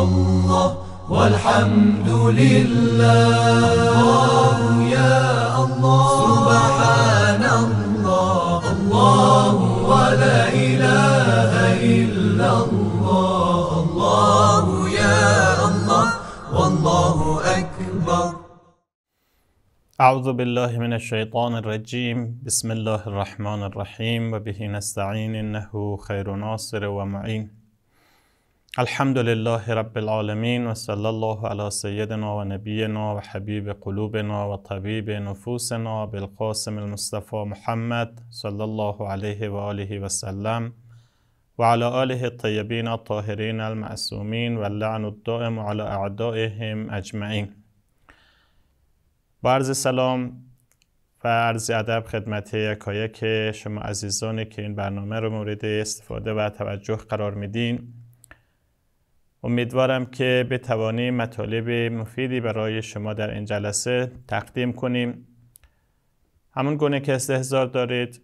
الله والحمد لله الله يا الله سبحان الله الله ولا إله إلا الله الله يا الله والله أكبر أعوذ بالله من الشيطان الرجيم بسم الله الرحمن الرحيم وبه نستعين إنه خير ناصر ومعين الحمد لله رب العالمين وصلى الله على سيدنا و وحبيب و قلوبنا و نفوسنا بالقاسم المصطفى محمد صلى الله عليه و آله وعلى و آله الطيبين الطاهرين المعصومين و الدائم على اعدائهم اجمعین بارز سلام و عرض ادب خدمت یکایک شما عزیزانی که این برنامه رو مورد استفاده و توجه قرار میدین امیدوارم که بتوانیم مطالب مفیدی برای شما در این جلسه تقدیم کنیم همون گونه که استحضار دارید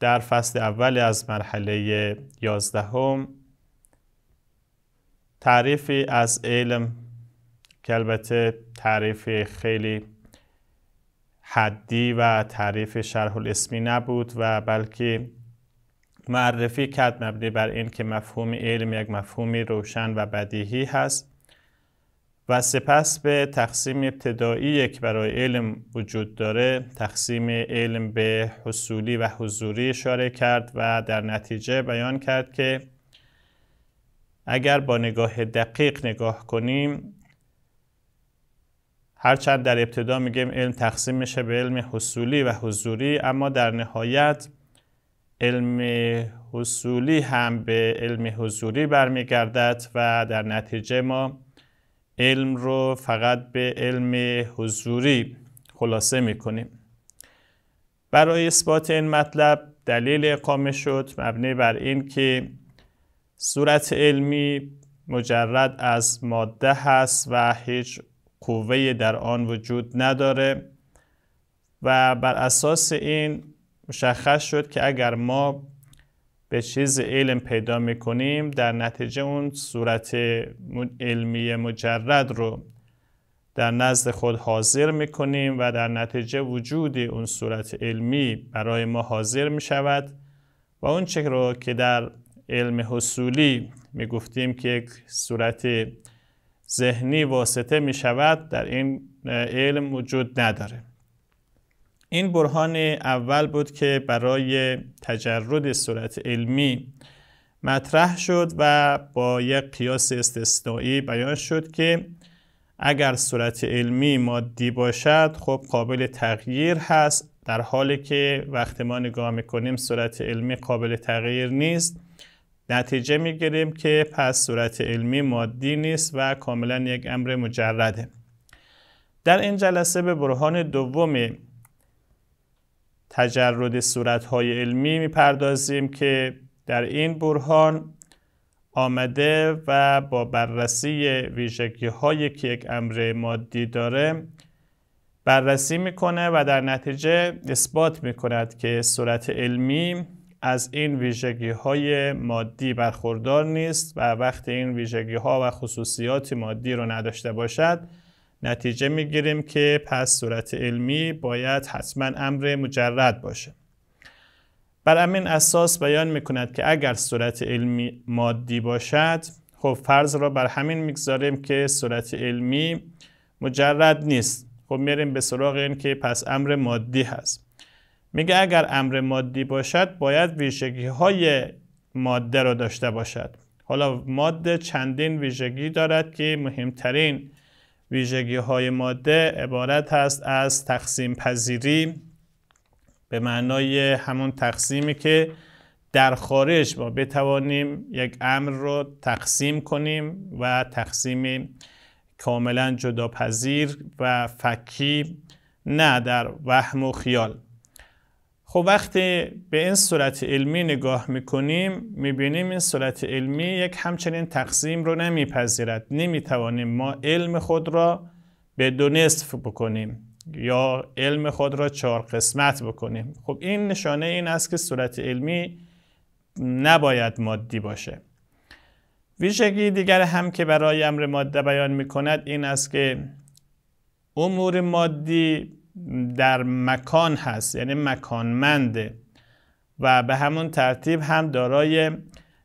در فصل اول از مرحله یازدهم تعریفی از علم که البته تعریف خیلی حدی و تعریف شرح الاسمی نبود و بلکه معرفی کرد مبنی بر این که مفهوم علم یک مفهومی روشن و بدیهی هست و سپس به تقسیم ابتدایی که برای علم وجود داره تقسیم علم به حصولی و حضوری اشاره کرد و در نتیجه بیان کرد که اگر با نگاه دقیق نگاه کنیم هرچند در ابتدا میگیم علم تقسیم میشه به علم حصولی و حضوری اما در نهایت علم حصولی هم به علم حضوری برمیگردد و در نتیجه ما علم رو فقط به علم حضوری خلاصه میکنیم برای اثبات این مطلب دلیل اقامه شد مبنی بر این که صورت علمی مجرد از ماده هست و هیچ قوه در آن وجود نداره و بر اساس این مشخص شد که اگر ما به چیز علم پیدا میکنیم در نتیجه اون صورت علمی مجرد رو در نزد خود حاضر میکنیم و در نتیجه وجود اون صورت علمی برای ما حاضر می شود و اون چه رو که در علم حصولی می که یک صورت ذهنی واسطه می شود در این علم وجود نداره این برهان اول بود که برای تجرد صورت علمی مطرح شد و با یک قیاس استثنایی بیان شد که اگر صورت علمی مادی باشد خب قابل تغییر هست در حالی که وقتی ما نگاه میکنیم صورت علمی قابل تغییر نیست نتیجه میگیریم که پس صورت علمی مادی نیست و کاملا یک امر مجرده در این جلسه به برهان دوم تجرد صورتهای علمی میپردازیم که در این برهان آمده و با بررسی ویژگی هایی که یک امر مادی داره بررسی میکنه و در نتیجه اثبات میکند که صورت علمی از این ویژگی های مادی برخوردار نیست و وقتی این ویژگی ها و خصوصیات مادی رو نداشته باشد نتیجه میگیریم که پس صورت علمی باید حتما امر مجرد باشه بر همین اساس بیان میکند که اگر صورت علمی مادی باشد خب فرض را بر همین میگذاریم که صورت علمی مجرد نیست خب میریم به سراغ این که پس امر مادی هست میگه اگر امر مادی باشد باید ویژگی های ماده را داشته باشد حالا ماده چندین ویژگی دارد که مهمترین ویژگی های ماده عبارت هست از تقسیم پذیری به معنای همون تقسیمی که در خارج ما بتوانیم یک امر رو تقسیم کنیم و تقسیم کاملا جداپذیر و فکی نه در وهم و خیال خب وقتی به این صورت علمی نگاه میکنیم میبینیم این صورت علمی یک همچنین تقسیم رو نمیپذیرد نمیتوانیم ما علم خود را به دو نصف بکنیم یا علم خود را چهار قسمت بکنیم خب این نشانه این است که صورت علمی نباید مادی باشه ویژگی دیگر هم که برای امر ماده بیان می کند این است که امور مادی در مکان هست یعنی مکانمنده و به همون ترتیب هم دارای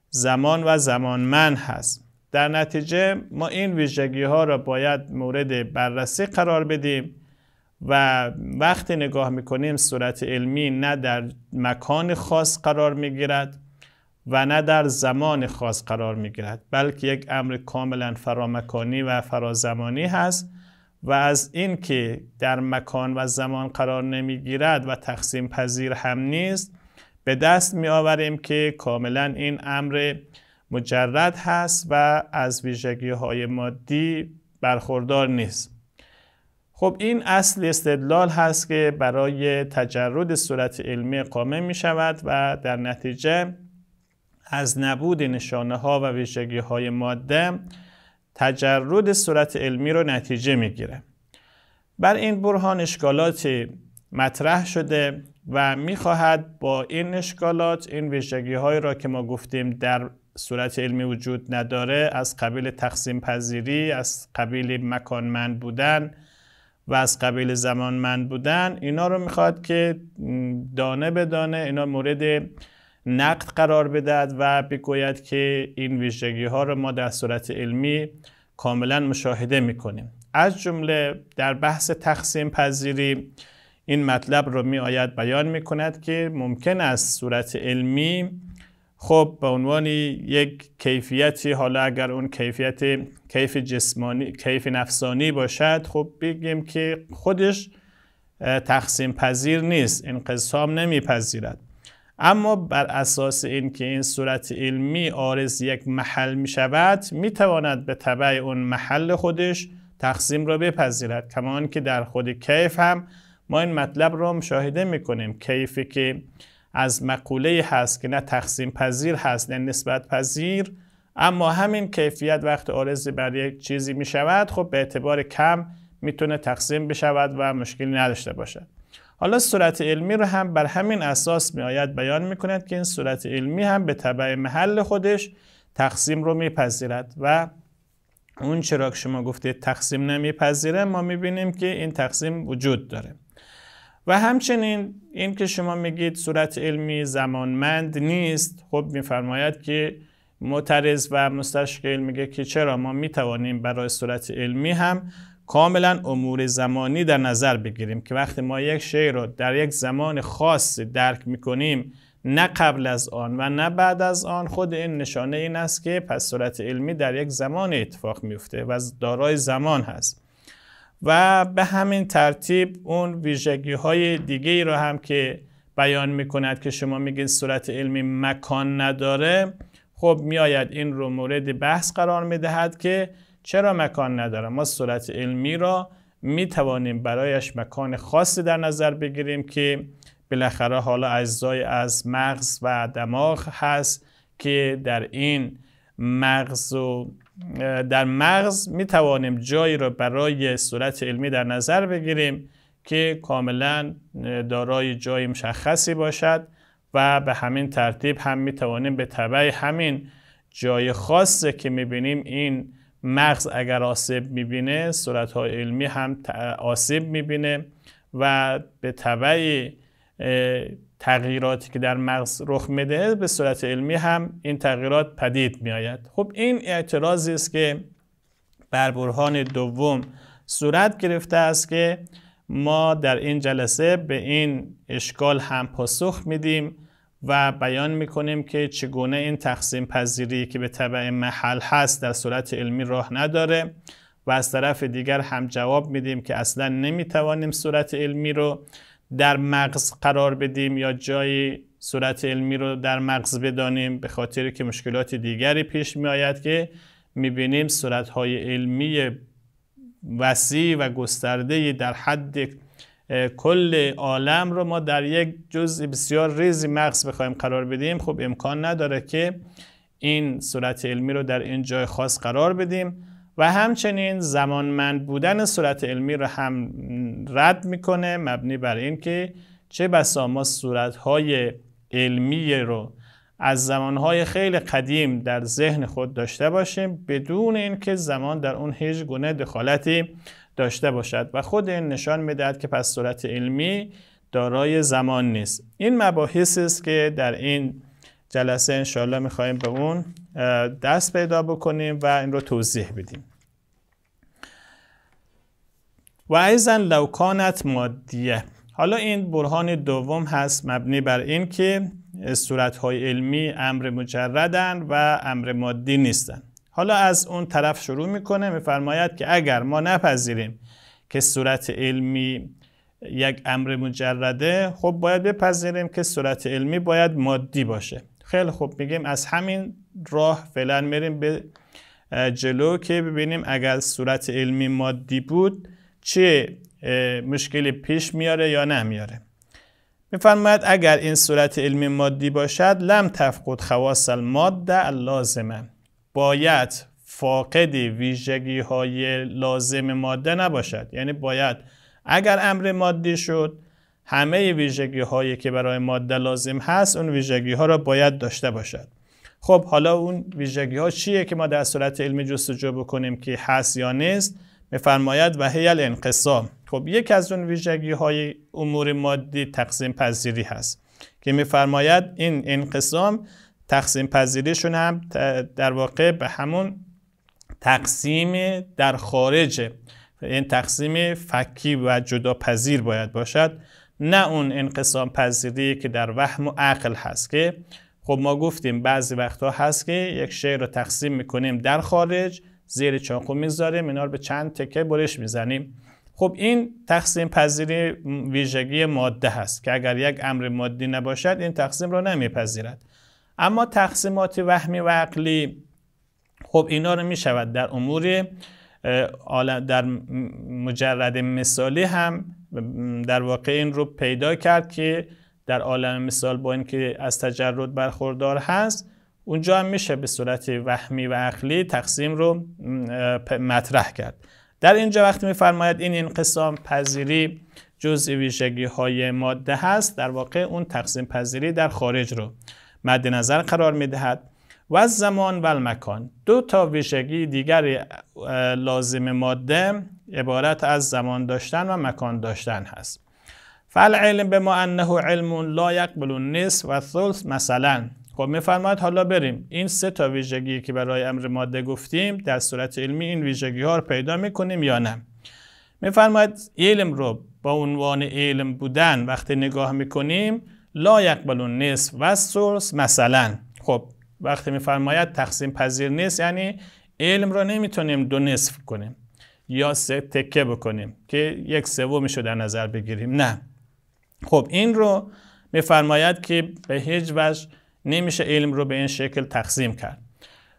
زمان و زمانمند هست در نتیجه ما این ویژگی ها را باید مورد بررسی قرار بدیم و وقتی نگاه میکنیم صورت علمی نه در مکان خاص قرار میگیرد و نه در زمان خاص قرار میگیرد بلکه یک امر کاملا فرامکانی و فرازمانی هست و از این که در مکان و زمان قرار گیرد و تقسیم پذیر هم نیست به دست می آوریم که کاملا این امر مجرد هست و از ویژگی های مادی برخوردار نیست خب این اصل استدلال هست که برای تجرد صورت علمی قامه می شود و در نتیجه از نبود نشانه ها و ویژگی های ماده تجرد صورت علمی رو نتیجه میگیره بر این برهان اشکالاتی مطرح شده و میخواهد با این اشکالات این ویژگی هایی را که ما گفتیم در صورت علمی وجود نداره از قبیل تقسیم پذیری از قبیل مکانمند بودن و از قبیل زمانمند بودن اینا رو میخواد که دانه به دانه اینا مورد نقد قرار بدهد و بگوید که این ویژگی ها رو ما در صورت علمی کاملا مشاهده میکنیم از جمله در بحث تقسیم پذیری این مطلب رو می آید بیان می کند که ممکن است صورت علمی خب به عنوان یک کیفیتی حالا اگر اون کیفیت کیف جسمانی کیف نفسانی باشد خب بگیم که خودش تقسیم پذیر نیست انقسام پذیرد اما بر اساس اینکه این صورت علمی آرز یک محل می شود می تواند به طبع اون محل خودش تقسیم را بپذیرد کمان که در خود کیف هم ما این مطلب را مشاهده می کنیم کیفی که از مقوله هست که نه تقسیم پذیر هست نه نسبت پذیر اما همین کیفیت وقت آرزی بر یک چیزی می شود خب به اعتبار کم می میتونه تقسیم بشود و مشکلی نداشته باشد حالا صورت علمی رو هم بر همین اساس می آید بیان می کند که این صورت علمی هم به طبع محل خودش تقسیم رو میپذیرد و اون چرا که شما گفتید تقسیم نمیپذیره ما میبینیم که این تقسیم وجود داره و همچنین این که شما میگید صورت علمی زمانمند نیست خب میفرماید که معترض و مستشکل میگه که چرا ما میتوانیم برای صورت علمی هم کاملا امور زمانی در نظر بگیریم که وقتی ما یک شعر را در یک زمان خاص درک میکنیم نه قبل از آن و نه بعد از آن خود این نشانه این است که پس صورت علمی در یک زمان اتفاق میفته و دارای زمان هست و به همین ترتیب اون ویژگی های دیگه ای رو هم که بیان می که شما میگین صورت علمی مکان نداره خب میآید این رو مورد بحث قرار می که چرا مکان ندارم؟ ما صورت علمی را می توانیم برایش مکان خاصی در نظر بگیریم که بالاخره حالا اجزای از مغز و دماغ هست که در این مغز و در مغز می توانیم جایی را برای صورت علمی در نظر بگیریم که کاملا دارای جای مشخصی باشد و به همین ترتیب هم می توانیم به طبع همین جای خاصه که می بینیم این مغز اگر آسیب میبینه صورت های علمی هم آسیب میبینه و به طبع تغییراتی که در مغز رخ میده به صورت علمی هم این تغییرات پدید میآید خب این اعتراضی است که بر برهان دوم صورت گرفته است که ما در این جلسه به این اشکال هم پاسخ میدیم و بیان میکنیم که چگونه این تقسیم پذیری که به طبع محل هست در صورت علمی راه نداره و از طرف دیگر هم جواب میدیم که اصلا نمیتوانیم صورت علمی رو در مغز قرار بدیم یا جایی صورت علمی رو در مغز بدانیم به خاطر که مشکلات دیگری پیش می که میبینیم های علمی وسیع و گسترده در حد کل عالم رو ما در یک جزء بسیار ریزی مغز بخوایم قرار بدیم خب امکان نداره که این صورت علمی رو در این جای خاص قرار بدیم و همچنین زمانمند بودن صورت علمی رو هم رد میکنه مبنی بر اینکه چه بسا ما صورتهای علمی رو از زمانهای خیلی قدیم در ذهن خود داشته باشیم بدون اینکه زمان در اون هیچ گونه دخالتی داشته باشد و خود این نشان میدهد که پس صورت علمی دارای زمان نیست این مباحثی است که در این جلسه انشاءالله میخواییم به اون دست پیدا بکنیم و این رو توضیح بدیم و ایزن لوکانت مادیه حالا این برهان دوم هست مبنی بر این که صورتهای علمی امر مجردن و امر مادی نیستند حالا از اون طرف شروع میکنه میفرماید که اگر ما نپذیریم که صورت علمی یک امر مجرده خب باید بپذیریم که صورت علمی باید مادی باشه خیلی خوب میگیم از همین راه فعلا میریم به جلو که ببینیم اگر صورت علمی مادی بود چه مشکلی پیش میاره یا نمیاره میفرماید اگر این صورت علمی مادی باشد لم تفقد خواص الماده اللازمه باید فاقد ویژگی های لازم ماده نباشد یعنی باید اگر امر مادی شد همه ویژگی هایی که برای ماده لازم هست اون ویژگی ها را باید داشته باشد خب حالا اون ویژگی ها چیه که ما در صورت علمی جستجو بکنیم که هست یا نیست میفرماید و هیل انقسام خب یک از اون ویژگی های امور مادی تقسیم پذیری هست که میفرماید این انقسام تقسیم پذیریشون هم در واقع به همون تقسیم در خارج این تقسیم فکی و جدا پذیر باید باشد نه اون انقسام پذیری که در وهم و عقل هست که خب ما گفتیم بعضی وقتها هست که یک شعر رو تقسیم میکنیم در خارج زیر چاقو میذاریم اینا رو به چند تکه برش میزنیم خب این تقسیم پذیری ویژگی ماده هست که اگر یک امر مادی نباشد این تقسیم رو نمیپذیرد اما تقسیمات وهمی و عقلی خب اینا رو می شود در امور در مجرد مثالی هم در واقع این رو پیدا کرد که در عالم مثال با اینکه از تجرد برخوردار هست اونجا هم میشه به صورت وهمی و عقلی تقسیم رو مطرح کرد در اینجا وقتی میفرماید این انقسام پذیری جزء ویژگی های ماده هست در واقع اون تقسیم پذیری در خارج رو مد نظر قرار میدهد و زمان و مکان دو تا ویژگی دیگر لازم ماده عبارت از زمان داشتن و مکان داشتن هست علم به ما انه علم لا یقبل النصف و ثلث مثلا خب میفرماید حالا بریم این سه تا ویژگی که برای امر ماده گفتیم در صورت علمی این ویژگی ها رو پیدا میکنیم یا نه میفرماید علم رو با عنوان علم بودن وقتی نگاه میکنیم لا یقبل نصف و سورس مثلا خب وقتی میفرماید تقسیم پذیر نیست یعنی علم را نمیتونیم دو نصف کنیم یا سه تکه بکنیم که یک سومش رو در نظر بگیریم نه خب این رو میفرماید که به هیچ وجه نمیشه علم رو به این شکل تقسیم کرد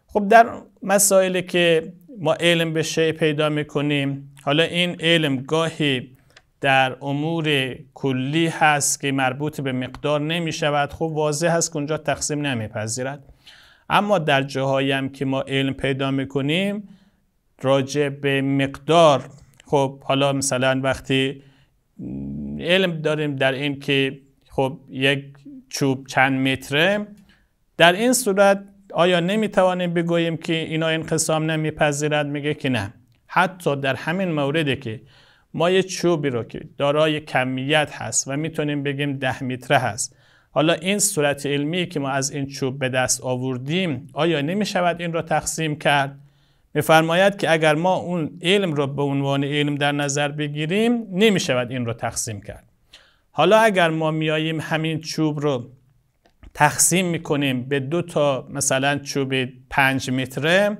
خب در مسائلی که ما علم به شی پیدا میکنیم حالا این علم گاهی در امور کلی هست که مربوط به مقدار نمی شود خب واضح هست که اونجا تقسیم نمیپذیرد اما در جاهایی هم که ما علم پیدا میکنیم راجع به مقدار خب حالا مثلا وقتی علم داریم در این که خب یک چوب چند متره در این صورت آیا نمیتوانیم بگوییم که اینا انقسام نمیپذیرد میگه که نه حتی در همین موردی که ما یه چوبی رو که دارای کمیت هست و میتونیم بگیم ده متره هست حالا این صورت علمی که ما از این چوب به دست آوردیم آیا نمیشود این را تقسیم کرد؟ میفرماید که اگر ما اون علم را به عنوان علم در نظر بگیریم نمیشود این را تقسیم کرد حالا اگر ما میاییم همین چوب رو تقسیم میکنیم به دو تا مثلا چوب پنج متره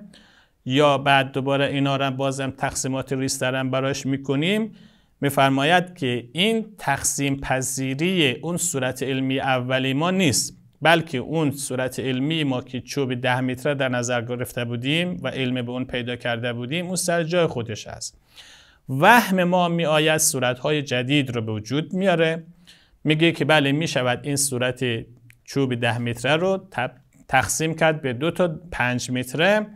یا بعد دوباره اینا رو بازم تقسیمات ریس دارم براش میکنیم میفرماید که این تقسیم پذیری اون صورت علمی اولی ما نیست بلکه اون صورت علمی ما که چوب ده متره در نظر گرفته بودیم و علم به اون پیدا کرده بودیم اون سر جای خودش است وهم ما میآید های جدید رو به وجود میاره میگه که بله شود این صورت چوب ده متره رو تقسیم کرد به دو تا پنج متره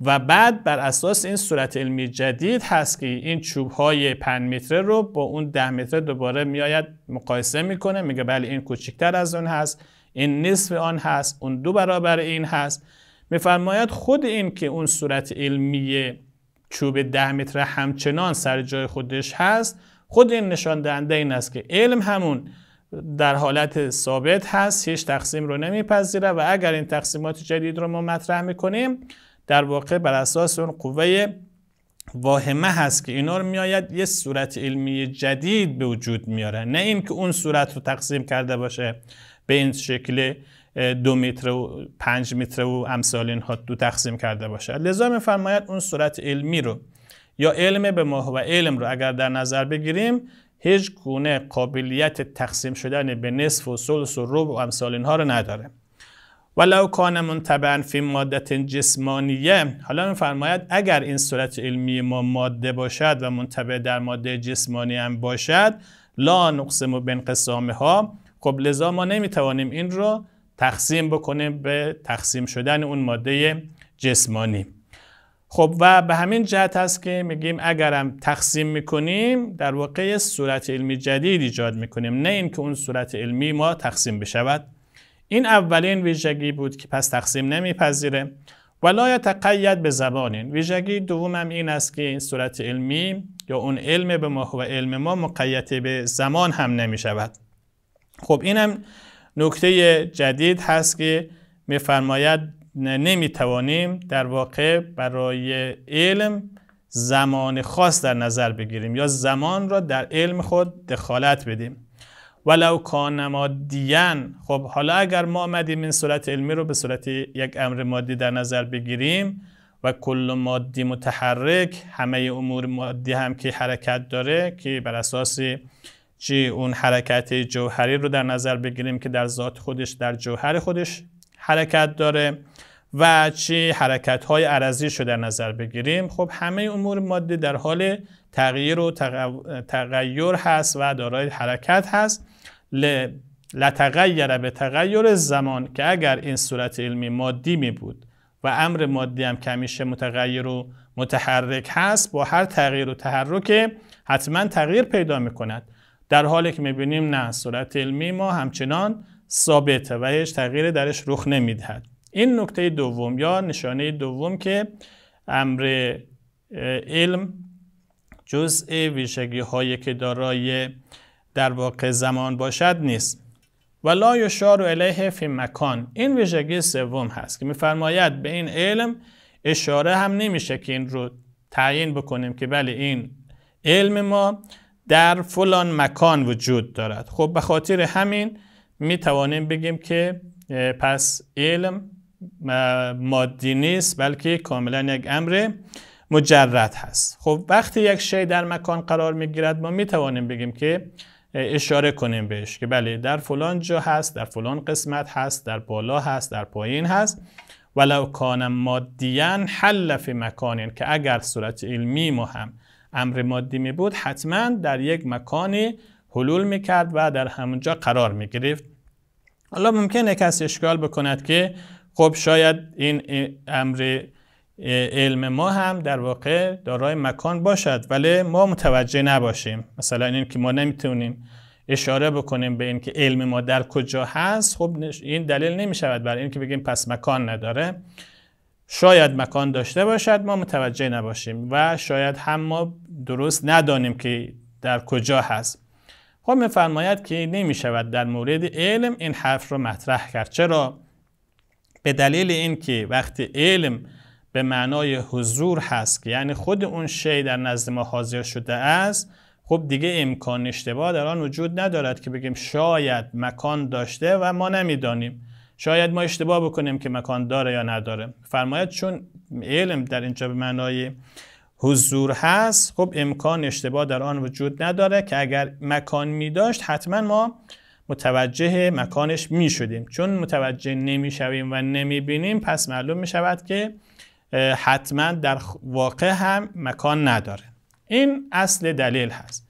و بعد بر اساس این صورت علمی جدید هست که این چوب های 5 متره رو با اون 10 متر دوباره میآید مقایسه میکنه میگه بله این کوچکتر از اون هست این نصف آن هست اون دو برابر این هست میفرماید خود این که اون صورت علمی چوب 10 متر همچنان سر جای خودش هست خود این نشان دهنده این است که علم همون در حالت ثابت هست هیچ تقسیم رو نمیپذیره و اگر این تقسیمات جدید رو ما مطرح میکنیم در واقع بر اساس اون قوه واهمه هست که اینا رو میآید یه صورت علمی جدید به وجود میاره نه اینکه اون صورت رو تقسیم کرده باشه به این شکل دو متر و پنج متر و امثال اینها دو تقسیم کرده باشه لذا میفرماید اون صورت علمی رو یا علم به ماه و علم رو اگر در نظر بگیریم هیچ گونه قابلیت تقسیم شدن به نصف و سلس و ربع و امثال اینها رو نداره ولو کان منتبعا فی مادت جسمانیه حالا میفرماید اگر این صورت علمی ما ماده باشد و منتبع در ماده جسمانی هم باشد لا نقسم بانقسامه ها خب لذا ما نمیتوانیم این رو تقسیم بکنیم به تقسیم شدن اون ماده جسمانی خب و به همین جهت هست که میگیم اگرم تقسیم میکنیم در واقع صورت علمی جدید ایجاد میکنیم نه اینکه اون صورت علمی ما تقسیم بشود این اولین ویژگی بود که پس تقسیم نمیپذیره و لا یتقید به زبانین ویژگی دوم هم این است که این صورت علمی یا اون علم به ما و علم ما مقید به زمان هم نمی شود خب اینم نکته جدید هست که میفرماید نمی توانیم در واقع برای علم زمان خاص در نظر بگیریم یا زمان را در علم خود دخالت بدیم ولو کان مادیان خب حالا اگر ما آمدیم این صورت علمی رو به صورت یک امر مادی در نظر بگیریم و کل مادی متحرک همه امور مادی هم که حرکت داره که بر اساس چی اون حرکت جوهری رو در نظر بگیریم که در ذات خودش در جوهر خودش حرکت داره و چی حرکت های عرضیش رو در نظر بگیریم خب همه امور مادی در حال تغییر و تغ... تغییر هست و دارای حرکت هست لتغیر به تغیر زمان که اگر این صورت علمی مادی می بود و امر مادی هم کمیشه متغیر و متحرک هست با هر تغییر و تحرک حتما تغییر پیدا می کند در حالی که می بینیم نه صورت علمی ما همچنان ثابته و هیچ تغییر درش رخ نمیدهد این نکته دوم یا نشانه دوم که امر علم جزء ویژگی هایی که دارای در واقع زمان باشد نیست و لا یشار الیه فی مکان این ویژگی سوم هست که میفرماید به این علم اشاره هم نمیشه که این رو تعیین بکنیم که بله این علم ما در فلان مکان وجود دارد خب به خاطر همین می توانیم بگیم که پس علم مادی نیست بلکه کاملا یک امر مجرد هست خب وقتی یک شی در مکان قرار می گیرد ما می توانیم بگیم که اشاره کنیم بهش که بله در فلان جا هست در فلان قسمت هست در بالا هست در پایین هست ولو کان مادیان حل فی مکانین که اگر صورت علمی ما هم امر مادی می بود حتما در یک مکانی حلول می کرد و در همونجا قرار می گرفت حالا ممکنه کسی اشکال بکند که خب شاید این امر علم ما هم در واقع دارای مکان باشد ولی ما متوجه نباشیم مثلا این که ما نمیتونیم اشاره بکنیم به اینکه علم ما در کجا هست خب این دلیل نمیشود برای اینکه بگیم پس مکان نداره شاید مکان داشته باشد ما متوجه نباشیم و شاید هم ما درست ندانیم که در کجا هست خب میفرماید که نمیشود در مورد علم این حرف رو مطرح کرد چرا به دلیل اینکه وقتی علم به معنای حضور هست که یعنی خود اون شی در نزد ما حاضر شده است خب دیگه امکان اشتباه در آن وجود ندارد که بگیم شاید مکان داشته و ما نمیدانیم شاید ما اشتباه بکنیم که مکان داره یا نداره فرماید چون علم در اینجا به معنای حضور هست خب امکان اشتباه در آن وجود نداره که اگر مکان می داشت حتما ما متوجه مکانش می شدیم چون متوجه نمی شویم و نمی بینیم پس معلوم می شود که حتما در واقع هم مکان نداره این اصل دلیل هست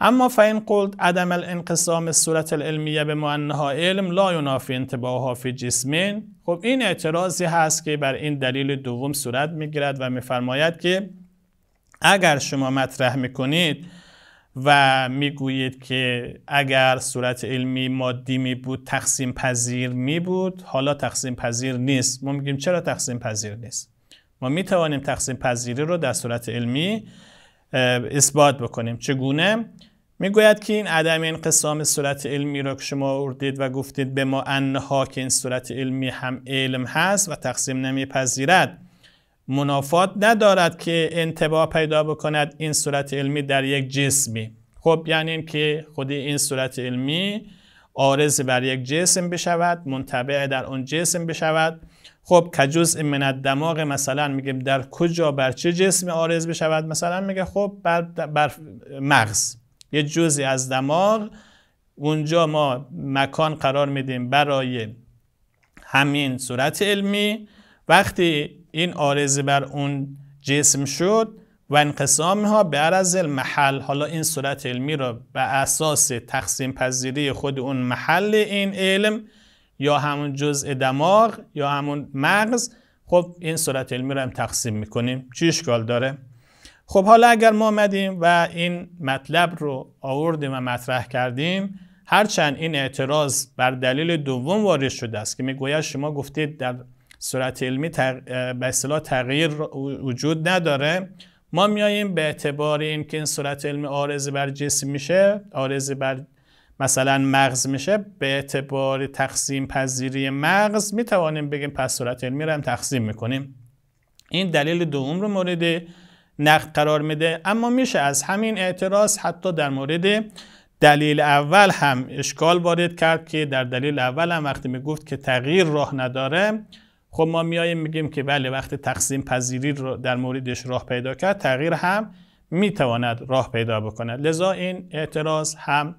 اما فاین قلت عدم الانقسام صورت العلمیه به معناها علم لا ینافی انتباهها فی جسمین خب این اعتراضی هست که بر این دلیل دوم صورت میگیرد و میفرماید که اگر شما مطرح میکنید و میگویید که اگر صورت علمی مادی می بود تقسیم پذیر می بود حالا تقسیم پذیر نیست ما میگیم چرا تقسیم پذیر نیست ما می توانیم تقسیم پذیری رو در صورت علمی اثبات بکنیم چگونه میگوید که این عدم انقسام صورت علمی را که شما اردید و گفتید به ما انها که این صورت علمی هم علم هست و تقسیم نمیپذیرد منافات ندارد که انتباه پیدا بکند این صورت علمی در یک جسمی خب یعنی که خودی این صورت علمی آرز بر یک جسم بشود منتبع در اون جسم بشود خب که کجز من دماغ مثلا میگیم در کجا بر چه جسم آرز بشود مثلا میگه خب بر, بر مغز یه جزی از دماغ اونجا ما مکان قرار میدیم برای همین صورت علمی وقتی این آرزه بر اون جسم شد و انقسام ها به عرض المحل حالا این صورت علمی را به اساس تقسیم پذیری خود اون محل این علم یا همون جزء دماغ یا همون مغز خب این صورت علمی رو هم تقسیم میکنیم چی اشکال داره خب حالا اگر ما آمدیم و این مطلب رو آوردیم و مطرح کردیم هرچند این اعتراض بر دلیل دوم وارد شده است که میگوید شما گفتید در صورت علمی به اصطلاح تغییر وجود نداره ما میاییم به اعتبار که این صورت علمی عارض بر جسم میشه عارض بر مثلا مغز میشه به اعتبار تقسیم پذیری مغز میتوانیم بگیم پس صورت علمی رو هم تقسیم میکنیم این دلیل دوم رو مورد نقد قرار میده اما میشه از همین اعتراض حتی در مورد دلیل اول هم اشکال وارد کرد که در دلیل اول هم وقتی میگفت که تغییر راه نداره خب ما میاییم میگیم که بله وقت تقسیم پذیری رو در موردش راه پیدا کرد تغییر هم میتواند راه پیدا بکند لذا این اعتراض هم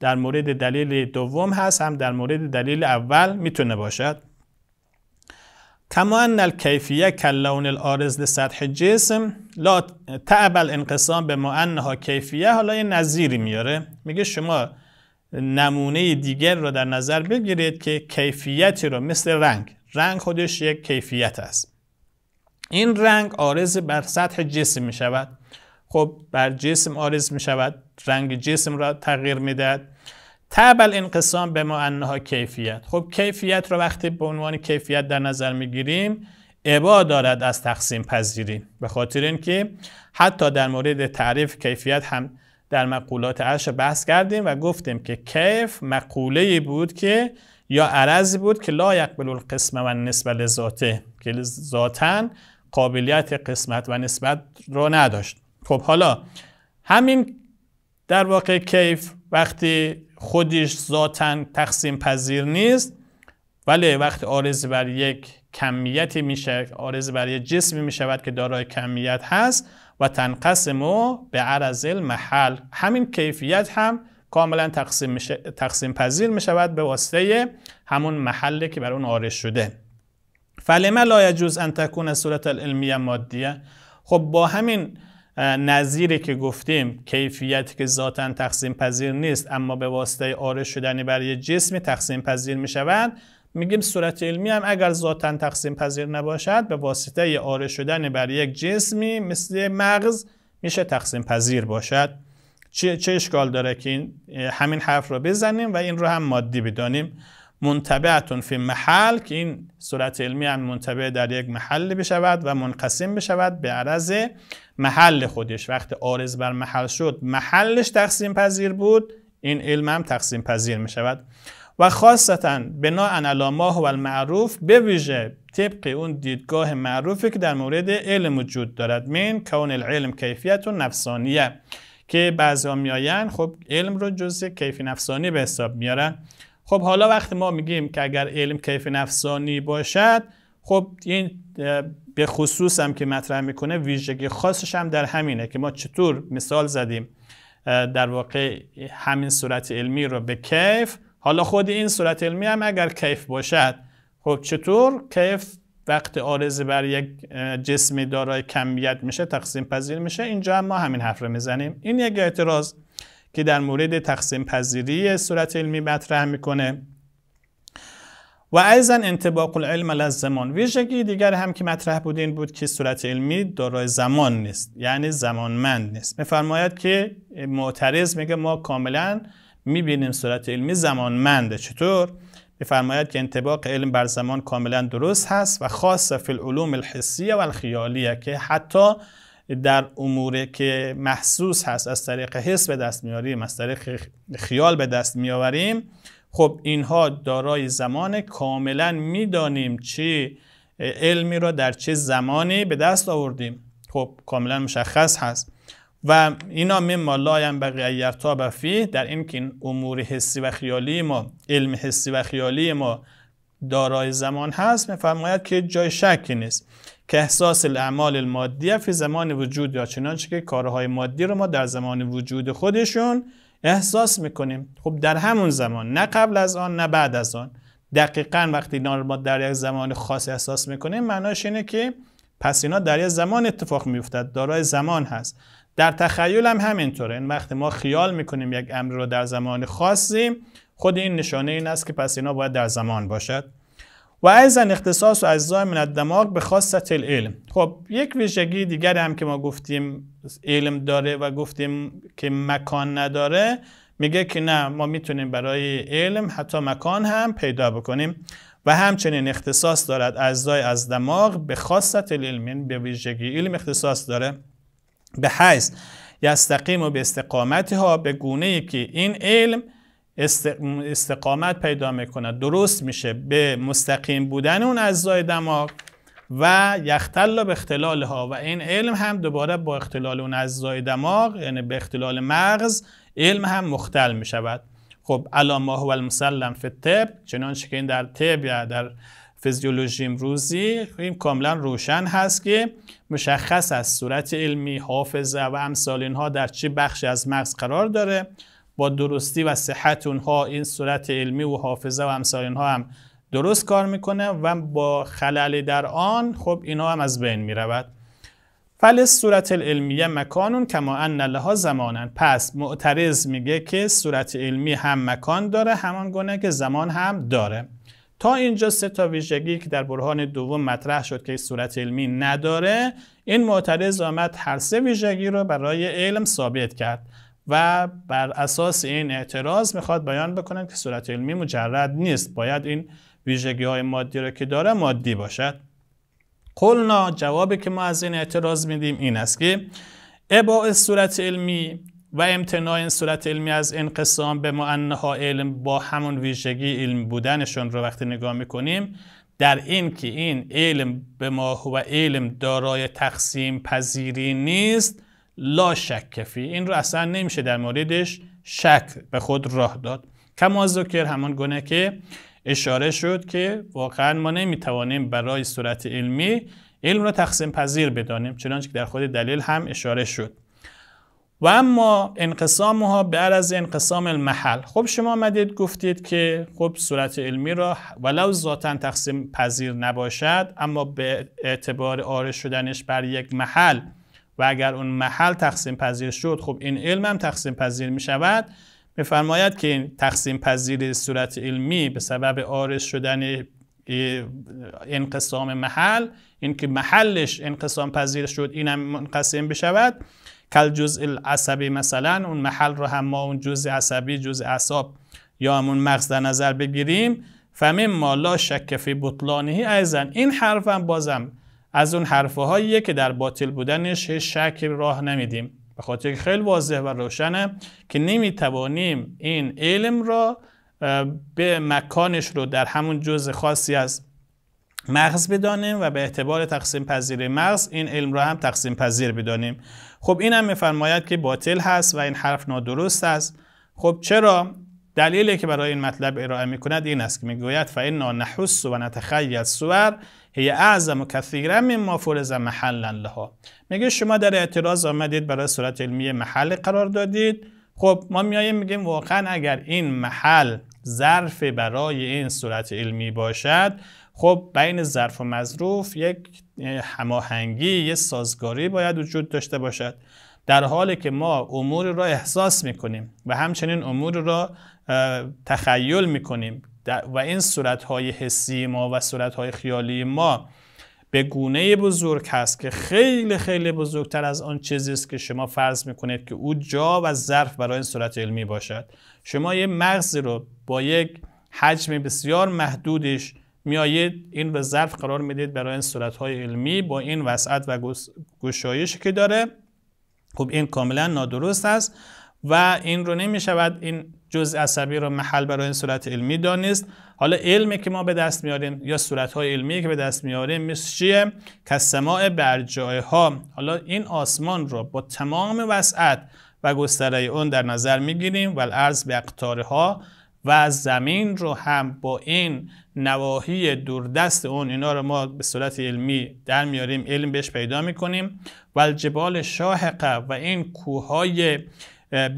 در مورد دلیل دوم هست هم در مورد دلیل اول میتونه باشد کما ان الکیفیه کلون الارز سطح جسم لا تعب انقسام به ما کیفیه حالا یه نظیری میاره میگه شما نمونه دیگر رو در نظر بگیرید که کیفیتی رو مثل رنگ رنگ خودش یک کیفیت است این رنگ آرز بر سطح جسم می شود خب بر جسم آرز می شود رنگ جسم را تغییر می دهد این انقسام به انها کیفیت خب کیفیت را وقتی به عنوان کیفیت در نظر می گیریم عبا دارد از تقسیم پذیری به خاطر اینکه حتی در مورد تعریف کیفیت هم در مقولات عرش بحث کردیم و گفتیم که کیف مقوله بود که یا عرضی بود که لا یقبل القسم و نسبه لذاته که ذاتا قابلیت قسمت و نسبت را نداشت خب حالا همین در واقع کیف وقتی خودش ذاتا تقسیم پذیر نیست ولی وقتی آرز بر یک کمیتی میشه آرز بر یک جسمی میشود که دارای کمیت هست و تنقسمو به عرض المحل همین کیفیت هم کاملا تقسیم, میشه، تقسیم پذیر می شود به واسطه همون محلی که بر اون آرش شده فلمه لا یجوز ان تکون صورت العلمیه مادیه خب با همین نظیری که گفتیم کیفیتی که ذاتا تقسیم پذیر نیست اما به واسطه آرش شدنی برای جسمی تقسیم پذیر می شود میگیم صورت علمی هم اگر ذاتا تقسیم پذیر نباشد به واسطه آرش شدن بر یک جسمی مثل مغز میشه تقسیم پذیر باشد چه, چه اشکال داره که این همین حرف رو بزنیم و این رو هم مادی بدانیم منتبعتون فی محل که این صورت علمی هم منتبه در یک محل بشود و منقسم بشود به عرض محل خودش وقت آرز بر محل شد محلش تقسیم پذیر بود این علم هم تقسیم پذیر می شود و خاصتا بنا علی و و المعروف به ویژه طبق اون دیدگاه معروفی که در مورد علم وجود دارد من کون العلم کیفیت و نفسانیه که بعضا میآیند خب علم رو جزء کیف نفسانی به حساب میارن خب حالا وقتی ما میگیم که اگر علم کیف نفسانی باشد خب این به خصوص هم که مطرح میکنه ویژگی خاصش هم در همینه که ما چطور مثال زدیم در واقع همین صورت علمی رو به کیف حالا خود این صورت علمی هم اگر کیف باشد خب چطور کیف وقت آرز بر یک جسمی دارای کمیت میشه تقسیم پذیر میشه اینجا هم ما همین حرف رو میزنیم این یک اعتراض که در مورد تقسیم پذیری صورت علمی مطرح میکنه و ایضا انتباق العلم زمان ویژگی دیگر هم که مطرح بود این بود که صورت علمی دارای زمان نیست یعنی زمانمند نیست میفرماید که معترض میگه ما کاملا میبینیم صورت علمی زمانمنده چطور میفرماید که انتباق علم بر زمان کاملا درست هست و خاصه فی العلوم الحسیه و الخیالیه که حتی در امور که محسوس هست از طریق حس به دست میاریم از طریق خیال به دست میآوریم خب اینها دارای زمان کاملا میدانیم چه علمی را در چه زمانی به دست آوردیم خب کاملا مشخص هست و اینا مما لا ینبغی ایرتاب فیه در این که این امور حسی و خیالی ما علم حسی و خیالی ما دارای زمان هست میفرماید که جای شکی نیست که احساس الاعمال المادیه فی زمان وجود یا چنانچه که کارهای مادی رو ما در زمان وجود خودشون احساس میکنیم خب در همون زمان نه قبل از آن نه بعد از آن دقیقا وقتی اینا ما در یک زمان خاص احساس میکنیم معناش اینه که پس اینا در یک زمان اتفاق میفتد دارای زمان هست در تخیل هم همینطوره این وقتی ما خیال میکنیم یک امر رو در زمان خاصی خود این نشانه این است که پس اینا باید در زمان باشد و از اختصاص و اجزای من دماغ به خاصت العلم خب یک ویژگی دیگر هم که ما گفتیم علم داره و گفتیم که مکان نداره میگه که نه ما میتونیم برای علم حتی مکان هم پیدا بکنیم و همچنین اختصاص دارد اجزای از دماغ به خاصت العلم یعنی به ویژگی علم اختصاص داره به حیث یستقیم و به استقامتی ها به گونه ای که این علم استقامت پیدا میکنه درست میشه به مستقیم بودن اون اجزای دماغ و یختل به اختلال ها و این علم هم دوباره با اختلال اون اجزای دماغ یعنی به اختلال مغز علم هم مختل میشود خب الان ما هو المسلم فی الطب چنانچه که این در طب یا در فیزیولوژی امروزی این کاملا روشن هست که مشخص از صورت علمی حافظه و امثال اینها در چه بخشی از مغز قرار داره با درستی و صحت اونها این صورت علمی و حافظه و امثال اینها هم درست کار میکنه و با خلل در آن خب اینها هم از بین میرود فل صورت علمی مکانون کما ان لها زمانن پس معترض میگه که صورت علمی هم مکان داره همان گونه که زمان هم داره تا اینجا سه تا ویژگی که در برهان دوم مطرح شد که صورت علمی نداره این معترض آمد هر سه ویژگی رو برای علم ثابت کرد و بر اساس این اعتراض میخواد بیان بکنه که صورت علمی مجرد نیست باید این ویژگی های مادی رو که داره مادی باشد قلنا جوابی که ما از این اعتراض میدیم این است که ابا صورت علمی و امتناع این صورت علمی از انقسام به ها علم با همون ویژگی علم بودنشون رو وقتی نگاه میکنیم در این که این علم به ما و علم دارای تقسیم پذیری نیست لا شک این رو اصلا نمیشه در موردش شک به خود راه داد کما ذکر همان گونه که اشاره شد که واقعا ما نمیتوانیم برای صورت علمی علم رو تقسیم پذیر بدانیم چنانچه که در خود دلیل هم اشاره شد و اما ها بعد از انقسام المحل خب شما آمدید گفتید که خب صورت علمی را ولو ذاتا تقسیم پذیر نباشد اما به اعتبار آره شدنش بر یک محل و اگر اون محل تقسیم پذیر شد خب این علم هم تقسیم پذیر می شود فرماید که این تقسیم پذیر صورت علمی به سبب آرش شدن انقسام محل اینکه محلش انقسام پذیر شد اینم منقسم بشود کل جزء عصبی مثلا اون محل رو هم ما اون جزء عصبی جزء اعصاب یا همون مغز در نظر بگیریم فمیم ما لا شک فی بطلانه ایزن این حرفم بازم از اون حرفه که در باطل بودنش هیچ راه نمیدیم به خاطر خیلی واضح و روشنه که نمیتوانیم این علم را به مکانش رو در همون جزء خاصی از مغز بدانیم و به اعتبار تقسیم پذیر مغز این علم را هم تقسیم پذیر بدانیم خب این هم میفرماید که باطل هست و این حرف نادرست است خب چرا دلیلی که برای این مطلب ارائه میکند این است که میگوید فانا نحس و نتخیل سور هی اعظم و کثیرا مما فرض محلا لها میگه شما در اعتراض آمدید برای صورت علمی محل قرار دادید خب ما میاییم میگیم واقعا اگر این محل ظرف برای این صورت علمی باشد خب بین ظرف و مظروف یک هماهنگی یه سازگاری باید وجود داشته باشد در حالی که ما امور را احساس میکنیم و همچنین امور را تخیل میکنیم و این صورتهای حسی ما و صورتهای خیالی ما به گونه بزرگ هست که خیلی خیلی بزرگتر از آن چیزی است که شما فرض میکنید که او جا و ظرف برای این صورت علمی باشد شما یه مغزی رو با یک حجم بسیار محدودش میایید این به ظرف قرار میدید برای این های علمی با این وسعت و گشایشی که داره خب این کاملا نادرست است و این رو نمیشود این جزء عصبی رو محل برای این صورت علمی دانست حالا علمی که ما به دست میاریم یا صورت های علمی که به دست میاریم مثل چیه کسماع بر ها حالا این آسمان رو با تمام وسعت و گستره اون در نظر میگیریم و الارض به اقتاره ها و زمین رو هم با این نواحی دوردست اون اینا رو ما به صورت علمی در میاریم علم بهش پیدا میکنیم و جبال شاهقه و این کوههای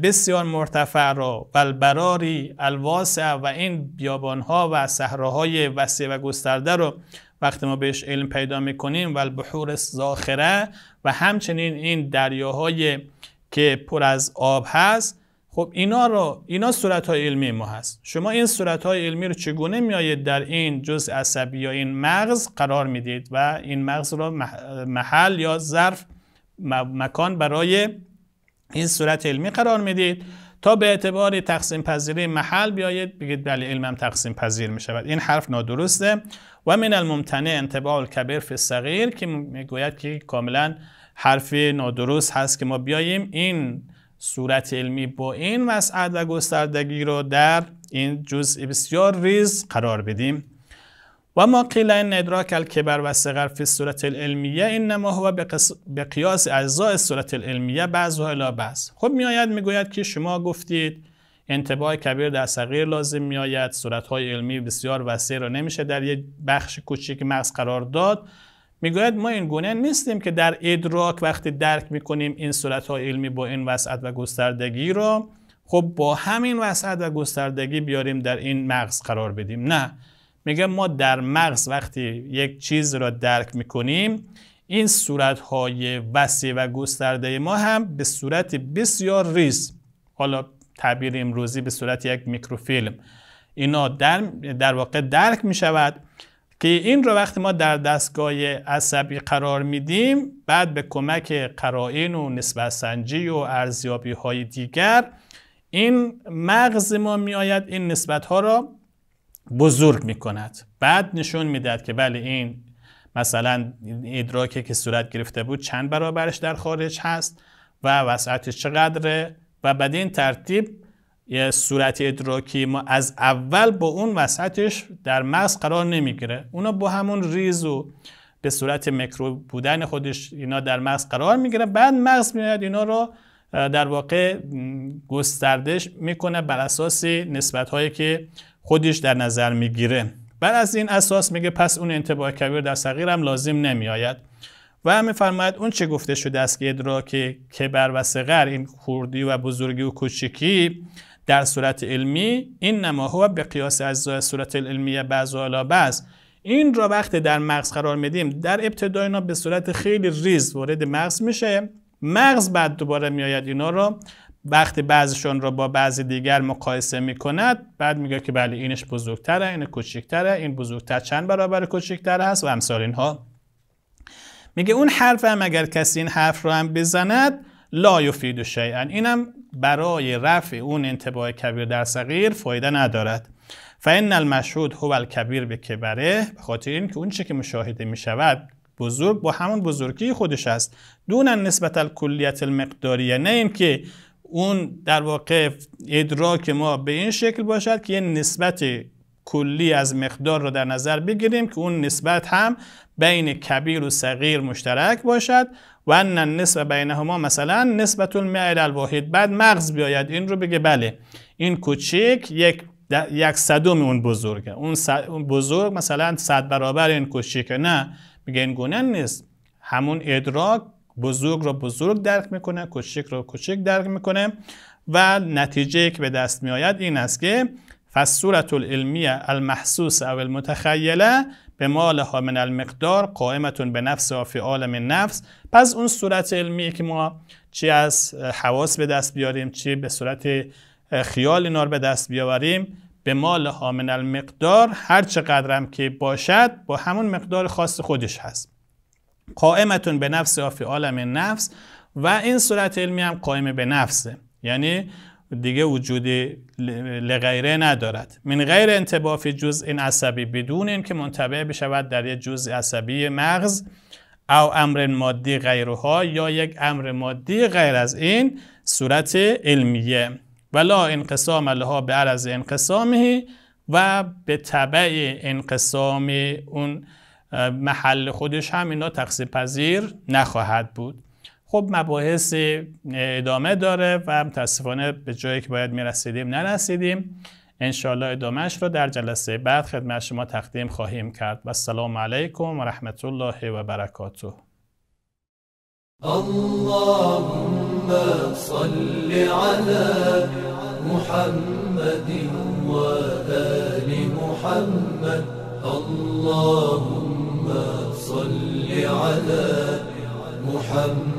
بسیار مرتفع را و البراری الواسع و این بیابانها و صحراهای وسیع و گسترده رو وقتی ما بهش علم پیدا میکنیم و البحور زاخره و همچنین این دریاهای که پر از آب هست خب اینا رو اینا صورت های علمی ما هست شما این صورت های علمی رو چگونه میایید در این جزء عصبی یا این مغز قرار میدید و این مغز رو محل یا ظرف مکان برای این صورت علمی قرار میدید تا به اعتبار تقسیم پذیری محل بیایید بگید بله علمم تقسیم پذیر می شود این حرف نادرسته و من الممتنع انتباع الکبیر فی الصغیر که میگوید که کاملا حرفی نادرست هست که ما بیاییم این صورت علمی با این وسعت و گستردگی را در این جزء بسیار ریز قرار بدیم و ما قیل ان ادراک الکبر و صغر فی صورت العلمیه انما هو به قیاس اجزاء صورت العلمیه بعض و الی بعض خب میآید میگوید که شما گفتید انتباه کبیر در صغیر لازم میآید صورت های علمی بسیار وسیع را نمیشه در یک بخش کوچک مغز قرار داد میگوید ما این گونه نیستیم که در ادراک وقتی درک میکنیم این صورت های علمی با این وسعت و گستردگی را خب با همین وسعت و گستردگی بیاریم در این مغز قرار بدیم نه میگه ما در مغز وقتی یک چیز را درک میکنیم این صورت های وسیع و گسترده ما هم به صورت بسیار ریز حالا تعبیر امروزی به صورت یک میکروفیلم اینا در, در واقع درک می شود که این رو وقتی ما در دستگاه عصبی قرار میدیم بعد به کمک قرائن و نسبت سنجی و ارزیابی های دیگر این مغز ما میآید این نسبت ها را بزرگ می کند بعد نشون میدهد که بله این مثلا ادراکی که صورت گرفته بود چند برابرش در خارج هست و وسعتش چقدره و بعد این ترتیب یه صورت ادراکی ما از اول با اون وسطش در مغز قرار نمیگیره اونا با همون ریز و به صورت مکرو بودن خودش اینا در مغز قرار میگیره بعد مغز میاد اینا رو در واقع گستردش میکنه بر اساس نسبت هایی که خودش در نظر میگیره بعد از این اساس میگه پس اون انتباه کبیر در صغیر هم لازم نمیآید و میفرماید اون چه گفته شده است که ادراک کبر و صغر این خوردی و بزرگی و کوچکی در صورت علمی این نما هو به قیاس از صورت علمی بعض و بعض این را وقتی در مغز قرار میدیم در ابتدا اینا به صورت خیلی ریز وارد مغز میشه مغز بعد دوباره میآید اینا را وقتی بعضشان را با بعض دیگر مقایسه می کند بعد میگه که بله اینش بزرگتره این کوچکتره این بزرگتر چند برابر کوچکتر هست و امثال اینها میگه اون حرف هم اگر کسی این حرف رو هم بزند لا یفید شیئا اینم برای رفع اون انتباه کبیر در صغیر فایده ندارد فان المشهود هو الکبیر به کبره به خاطر اینکه اون چه که مشاهده می شود بزرگ با همون بزرگی خودش است دون نسبت الکلیت المقداریه یعنی نه اینکه اون در واقع ادراک ما به این شکل باشد که یه نسبت کلی از مقدار رو در نظر بگیریم که اون نسبت هم بین کبیر و صغیر مشترک باشد و ان النسبه بینهما مثلا نسبت المئه الواحد بعد مغز بیاید این رو بگه بله این کوچیک یک یک اون بزرگه اون, بزرگ مثلا صد برابر این کوچیکه نه میگه این گونه نیست همون ادراک بزرگ را بزرگ درک میکنه کوچیک را کوچیک درک میکنه و نتیجه که به دست میآید این است که فصورت العلمیه المحسوس او المتخیله به مالها من المقدار قائمتون به نفس فی عالم نفس پس اون صورت علمی که ما چی از حواس به دست بیاریم چی به صورت خیال اینا رو به دست بیاوریم به مال ها من المقدار هر چقدرم که باشد با همون مقدار خاص خودش هست قائمتون به نفس فی عالم نفس و این صورت علمی هم قائم به نفسه یعنی دیگه وجود لغیره ندارد من غیر انتباه فی جزء این عصبی بدون که منتبع بشود در یک جزء عصبی مغز او امر مادی غیرها یا یک امر مادی غیر از این صورت علمیه ولا انقسام لها به عرض انقسامه و به طبع انقسام اون محل خودش هم اینا تقسیم پذیر نخواهد بود خب مباحث ادامه داره و متاسفانه به جایی که باید میرسیدیم نرسیدیم انشاءالله ادامهش رو در جلسه بعد خدمت شما تقدیم خواهیم کرد و السلام علیکم و رحمت الله و برکاته اللهم صل على محمد آل محمد اللهم صل على محمد